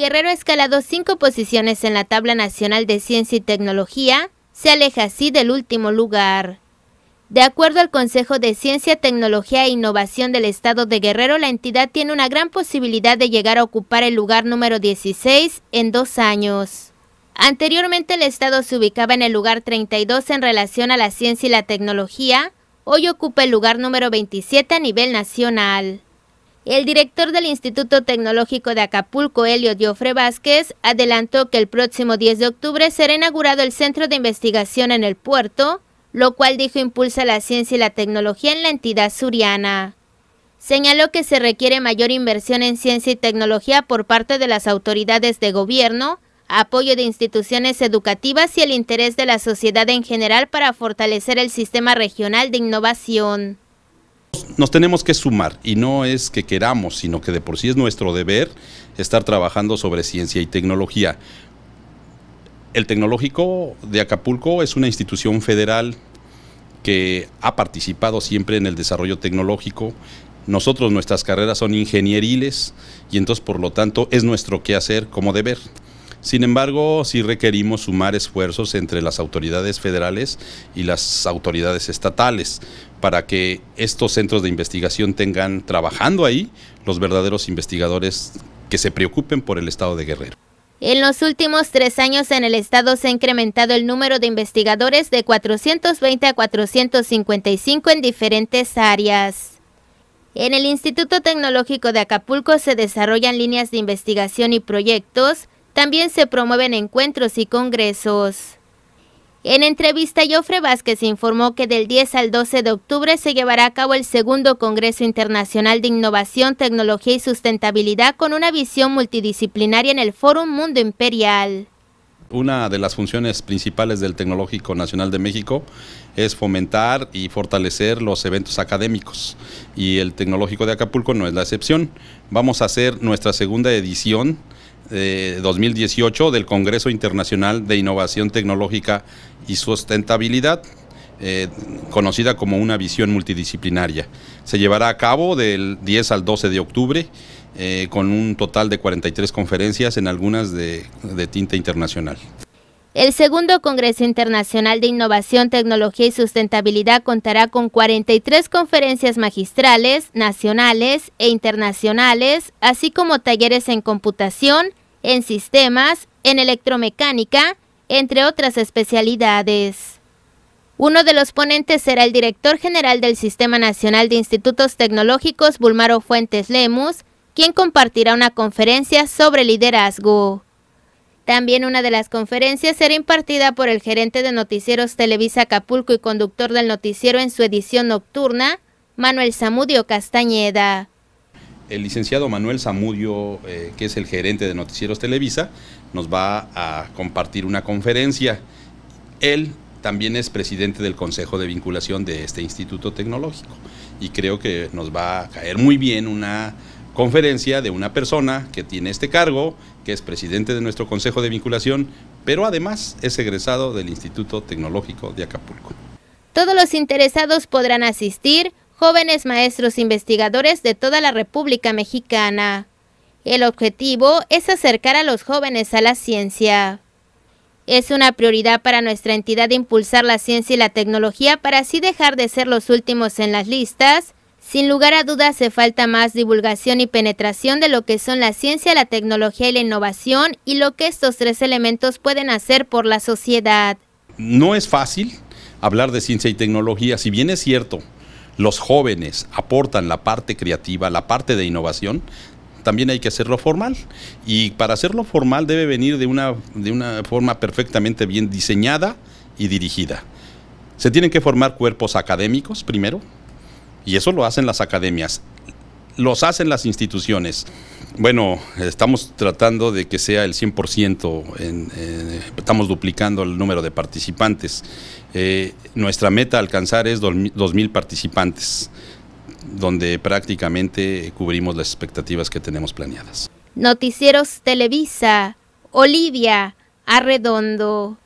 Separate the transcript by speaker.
Speaker 1: Guerrero ha escalado cinco posiciones en la tabla nacional de ciencia y tecnología, se aleja así del último lugar. De acuerdo al Consejo de Ciencia, Tecnología e Innovación del Estado de Guerrero, la entidad tiene una gran posibilidad de llegar a ocupar el lugar número 16 en dos años. Anteriormente el Estado se ubicaba en el lugar 32 en relación a la ciencia y la tecnología, hoy ocupa el lugar número 27 a nivel nacional. El director del Instituto Tecnológico de Acapulco, Elio Diofre Vázquez, adelantó que el próximo 10 de octubre será inaugurado el Centro de Investigación en el Puerto, lo cual dijo impulsa la ciencia y la tecnología en la entidad suriana. Señaló que se requiere mayor inversión en ciencia y tecnología por parte de las autoridades de gobierno, apoyo de instituciones educativas y el interés de la sociedad en general para fortalecer el sistema regional de innovación
Speaker 2: nos tenemos que sumar y no es que queramos, sino que de por sí es nuestro deber estar trabajando sobre ciencia y tecnología. El Tecnológico de Acapulco es una institución federal que ha participado siempre en el desarrollo tecnológico. Nosotros, nuestras carreras son ingenieriles y entonces, por lo tanto, es nuestro quehacer como deber. Sin embargo, sí requerimos sumar esfuerzos entre las autoridades federales y las autoridades estatales para que estos centros de investigación tengan trabajando ahí los verdaderos investigadores que se preocupen por el estado de Guerrero.
Speaker 1: En los últimos tres años en el estado se ha incrementado el número de investigadores de 420 a 455 en diferentes áreas. En el Instituto Tecnológico de Acapulco se desarrollan líneas de investigación y proyectos también se promueven encuentros y congresos. En entrevista, Jofre Vázquez informó que del 10 al 12 de octubre se llevará a cabo el segundo Congreso Internacional de Innovación, Tecnología y Sustentabilidad con una visión multidisciplinaria en el Foro Mundo Imperial.
Speaker 2: Una de las funciones principales del Tecnológico Nacional de México es fomentar y fortalecer los eventos académicos y el Tecnológico de Acapulco no es la excepción. Vamos a hacer nuestra segunda edición 2018 eh, del Congreso Internacional de Innovación Tecnológica y Sustentabilidad, eh, conocida como una visión multidisciplinaria. Se llevará a cabo del 10 al 12 de octubre. Eh, con un total de 43 conferencias, en algunas de, de tinta internacional.
Speaker 1: El segundo Congreso Internacional de Innovación, Tecnología y Sustentabilidad contará con 43 conferencias magistrales, nacionales e internacionales, así como talleres en computación, en sistemas, en electromecánica, entre otras especialidades. Uno de los ponentes será el director general del Sistema Nacional de Institutos Tecnológicos, Bulmaro Fuentes Lemus, quien compartirá una conferencia sobre liderazgo. También una de las conferencias será impartida por el gerente de noticieros Televisa Acapulco y conductor del noticiero en su edición nocturna, Manuel Zamudio Castañeda
Speaker 2: el licenciado Manuel Zamudio, eh, que es el gerente de Noticieros Televisa, nos va a compartir una conferencia. Él también es presidente del Consejo de Vinculación de este Instituto Tecnológico y creo que nos va a caer muy bien una conferencia de una persona que tiene este cargo, que es presidente de nuestro Consejo de Vinculación, pero además es egresado del Instituto Tecnológico de Acapulco.
Speaker 1: Todos los interesados podrán asistir jóvenes maestros investigadores de toda la República Mexicana. El objetivo es acercar a los jóvenes a la ciencia. Es una prioridad para nuestra entidad impulsar la ciencia y la tecnología para así dejar de ser los últimos en las listas. Sin lugar a dudas hace falta más divulgación y penetración de lo que son la ciencia, la tecnología y la innovación y lo que estos tres elementos pueden hacer por la sociedad.
Speaker 2: No es fácil hablar de ciencia y tecnología, si bien es cierto, los jóvenes aportan la parte creativa, la parte de innovación, también hay que hacerlo formal. Y para hacerlo formal debe venir de una, de una forma perfectamente bien diseñada y dirigida. Se tienen que formar cuerpos académicos primero, y eso lo hacen las academias los hacen las instituciones. Bueno, estamos tratando de que sea el 100%, eh, estamos duplicando el número de participantes. Eh, nuestra meta a alcanzar es 2.000 participantes, donde prácticamente cubrimos las expectativas que tenemos planeadas.
Speaker 1: Noticieros Televisa, Olivia Arredondo.